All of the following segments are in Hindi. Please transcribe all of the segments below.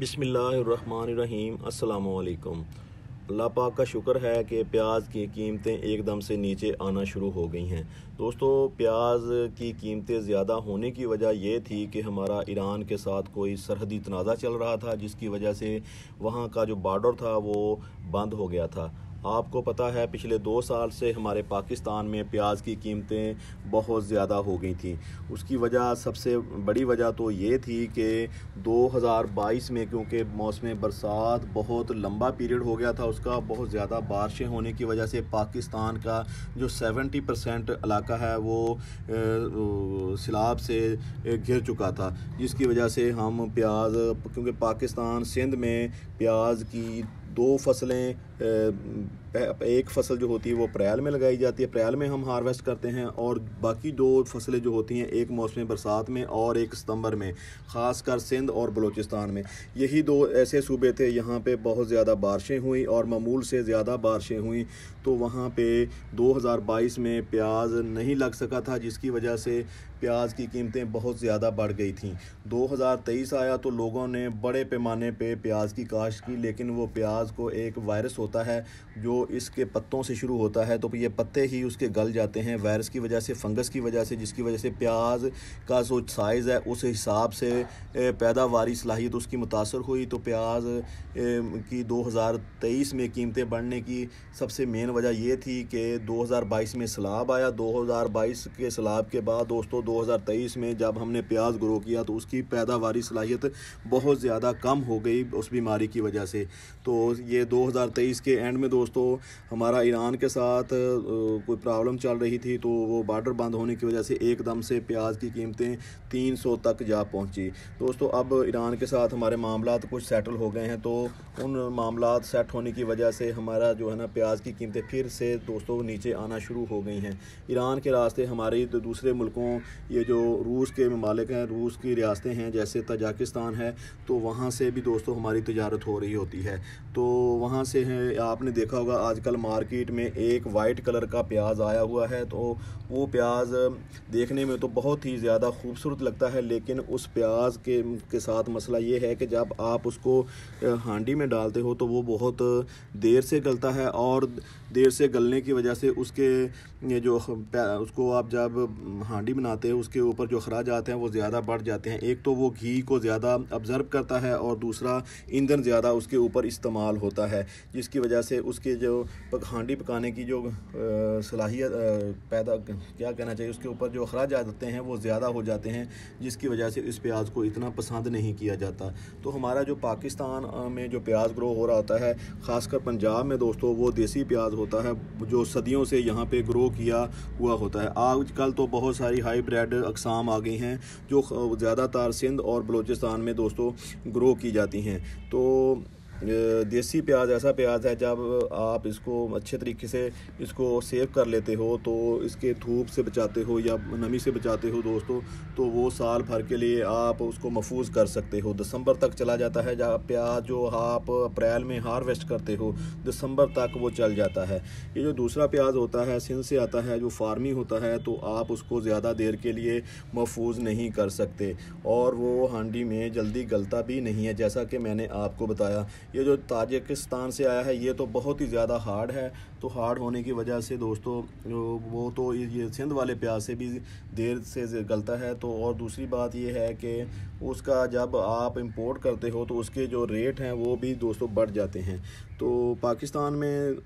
बिसमीम् अल्लाम अल्लाह पाक का शुक्र है कि प्याज की कीमतें एकदम से नीचे आना शुरू हो गई हैं दोस्तों प्याज की कीमतें ज़्यादा होने की वजह यह थी कि हमारा ईरान के साथ कोई सरहदी तनाज़ा चल रहा था जिसकी वजह से वहाँ का जो बॉर्डर था वो बंद हो गया था आपको पता है पिछले दो साल से हमारे पाकिस्तान में प्याज की कीमतें बहुत ज़्यादा हो गई थी उसकी वजह सबसे बड़ी वजह तो ये थी कि 2022 में क्योंकि मौसम बरसात बहुत लंबा पीरियड हो गया था उसका बहुत ज़्यादा बारिशें होने की वजह से पाकिस्तान का जो 70 परसेंट इलाका है वो सैलाब से घिर चुका था जिसकी वजह से हम प्याज क्योंकि पाकिस्तान सिंध में प्याज की दो फसलें एक फसल जो होती है वो अप्रैल में लगाई जाती है अप्रैल में हम हार्वेस्ट करते हैं और बाकी दो फसलें जो होती हैं एक मौसम बरसात में और एक सितंबर में ख़ासकर सिंध और बलूचिस्तान में यही दो ऐसे सूबे थे यहाँ पे बहुत ज़्यादा बारिशें हुई और मामूल से ज़्यादा बारिशें हुई तो वहाँ पे 2022 में प्याज नहीं लग सका था जिसकी वजह से प्याज की कीमतें बहुत ज़्यादा बढ़ गई थी 2023 आया तो लोगों ने बड़े पैमाने पे प्याज की काश्त की लेकिन वो प्याज को एक वायरस होता होता है जो इसके पत्तों से शुरू होता है तो ये पत्ते ही उसके गल जाते हैं वायरस की वजह से फंगस की वजह से जिसकी वजह से प्याज का जो साइज़ है उस हिसाब से पैदावारी सलाहियत उसकी मुतासर हुई तो प्याज की 2023 में कीमतें बढ़ने की सबसे मेन वजह यह थी कि 2022 में सलाब आया 2022 के सलाब के बाद दोस्तों 2023 में जब हमने प्याज ग्रो किया तो उसकी पैदावारी सलाहियत बहुत ज़्यादा कम हो गई उस बीमारी की वजह से तो ये 2023 इसके के एंड में दोस्तों हमारा ईरान के साथ कोई प्रॉब्लम चल रही थी तो वो बार्डर बंद होने की वजह से एकदम से प्याज की कीमतें 300 तक जा पहुंची दोस्तों अब ईरान के साथ हमारे मामला कुछ सेटल हो गए हैं तो उन मामला सेट होने की वजह से हमारा जो है ना प्याज की कीमतें फिर से दोस्तों नीचे आना शुरू हो गई हैं ईरान के रास्ते हमारे दूसरे मुल्कों ये जो रूस के ममालिक हैं रूस की रियासतें हैं जैसे तजाकिस्तान है तो वहाँ से भी दोस्तों हमारी तजारत हो रही होती है तो वहाँ से हैं आपने देखा होगा आजकल मार्केट में एक वाइट कलर का प्याज आया हुआ है तो वो प्याज देखने में तो बहुत ही ज़्यादा खूबसूरत लगता है लेकिन उस प्याज के के साथ मसला ये है कि जब आप उसको हांडी में डालते हो तो वो बहुत देर से गलता है और देर से गलने की वजह से उसके जो उसको आप जब हम्म, हांडी बनाते हैं उसके ऊपर जो अखराज आते हैं वो ज़्यादा बढ़ जाते हैं एक तो वो घी को ज़्यादा ऑब्ज़र्व करता है और दूसरा ईंधन ज़्यादा उसके ऊपर इस्तेमाल होता है जिसकी वजह से उसके जो हांडी पकाने की जो सलाहियत पैदा क्या कहना चाहिए उसके ऊपर जो अखराज आते हैं वो ज़्यादा हो जाते हैं जिसकी वजह से इस प्याज को इतना पसंद नहीं किया जाता तो हमारा जो पाकिस्तान में जो प्याज ग्रो हो रहा होता है ख़ासकर पंजाब में दोस्तों वो देसी प्याज होता है जो सदियों से यहाँ पे ग्रो किया हुआ होता है आजकल तो बहुत सारी हाई ब्रेड अकसाम आ गई हैं जो ज़्यादातर सिंध और बलूचिस्तान में दोस्तों ग्रो की जाती हैं तो देसी प्याज ऐसा प्याज है जब आप इसको अच्छे तरीके से इसको सेव कर लेते हो तो इसके धूप से बचाते हो या नमी से बचाते हो दोस्तों तो वो साल भर के लिए आप उसको महफूज कर सकते हो दिसंबर तक चला जाता है जब प्याज जो आप अप्रैल में हार्वेस्ट करते हो दिसंबर तक वो चल जाता है ये जो दूसरा प्याज होता है सिंध से आता है जो फार्मी होता है तो आप उसको ज़्यादा देर के लिए महफूज नहीं कर सकते और वो हांडी में जल्दी गलता भी नहीं है जैसा कि मैंने आपको बताया ये जो ताजिकिस्तान से आया है ये तो बहुत ही ज़्यादा हार्ड है तो हार्ड होने की वजह से दोस्तों वो तो ये सिंध वाले प्याज से भी देर से गलता है तो और दूसरी बात ये है कि उसका जब आप इंपोर्ट करते हो तो उसके जो रेट हैं वो भी दोस्तों बढ़ जाते हैं तो पाकिस्तान में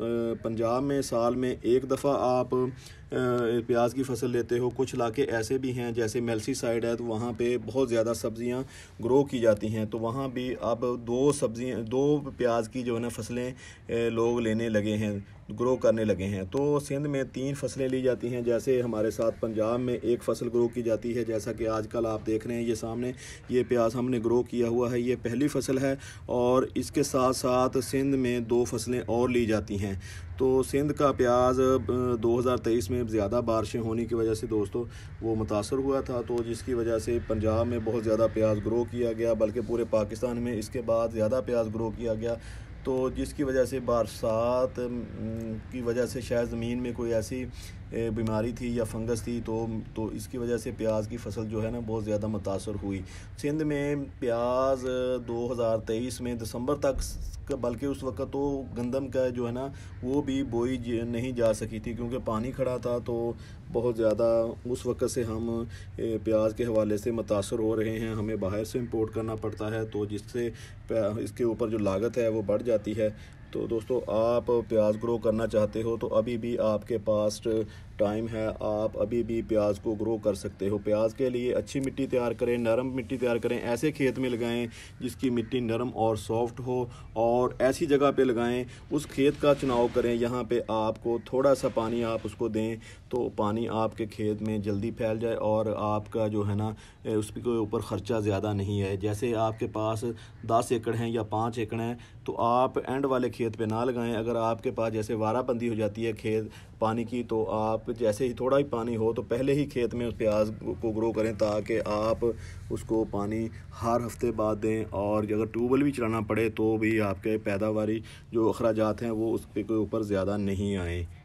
पंजाब में साल में एक दफ़ा आप प्याज की फसल लेते हो कुछ इलाके ऐसे भी हैं जैसे मेलसी साइड है तो वहाँ पे बहुत ज़्यादा सब्ज़ियाँ ग्रो की जाती हैं तो वहाँ भी अब दो सब्ज़ियाँ दो प्याज की जो है ना फसलें लोग लेने लगे हैं ग्रो करने लगे हैं तो सिंध में तीन फसलें ली जाती हैं जैसे हमारे साथ पंजाब में एक फसल ग्रो की जाती है जैसा कि आजकल आप देख रहे हैं ये सामने ये प्याज हमने ग्रो किया हुआ है ये पहली फसल है और इसके साथ साथ सिंध में दो फसलें और ली जाती हैं तो सिंध का प्याज 2023 में ज़्यादा बारिशें होने की वजह से दोस्तों वो मुतासर हुआ था तो जिसकी वजह से पंजाब में बहुत ज़्यादा प्याज ग्रो किया गया बल्कि पूरे पाकिस्तान में इसके बाद ज़्यादा प्याज ग्रो किया गया तो जिसकी वजह से बरसात की वजह से शायद ज़मीन में कोई ऐसी बीमारी थी या फंगस थी तो तो इसकी वजह से प्याज की फसल जो है ना बहुत ज़्यादा मुतासर हुई सिंध में प्याज 2023 में दिसंबर तक बल्कि उस वक्त तो गंदम का जो है ना वो भी बोई नहीं जा सकी थी क्योंकि पानी खड़ा था तो बहुत ज़्यादा उस वक्त से हम प्याज के हवाले से मुतासर हो रहे हैं हमें बाहर से इंपोर्ट करना पड़ता है तो जिससे इसके ऊपर जो लागत है वो बढ़ जाती है तो दोस्तों आप प्याज ग्रो करना चाहते हो तो अभी भी आपके पास टाइम है आप अभी भी प्याज को ग्रो कर सकते हो प्याज के लिए अच्छी मिट्टी तैयार करें नरम मिट्टी तैयार करें ऐसे खेत में लगाएं जिसकी मिट्टी नरम और सॉफ्ट हो और ऐसी जगह पे लगाएं उस खेत का चुनाव करें यहाँ पे आपको थोड़ा सा पानी आप उसको दें तो पानी आपके खेत में जल्दी फैल जाए और आपका जो है ना उसके ऊपर ख़र्चा ज़्यादा नहीं है जैसे आपके पास दस एकड़ हैं या पाँच एकड़ हैं तो आप एंड वाले खेत खेत पे ना लगाएं अगर आपके पास जैसे वाराबंदी हो जाती है खेत पानी की तो आप जैसे ही थोड़ा ही पानी हो तो पहले ही खेत में उस प्याज को ग्रो करें ताकि आप उसको पानी हर हफ्ते बाद दें और अगर ट्यूबवेल भी चलाना पड़े तो भी आपके पैदावारी जो अखराज हैं वो उसके ऊपर ज़्यादा नहीं आएँ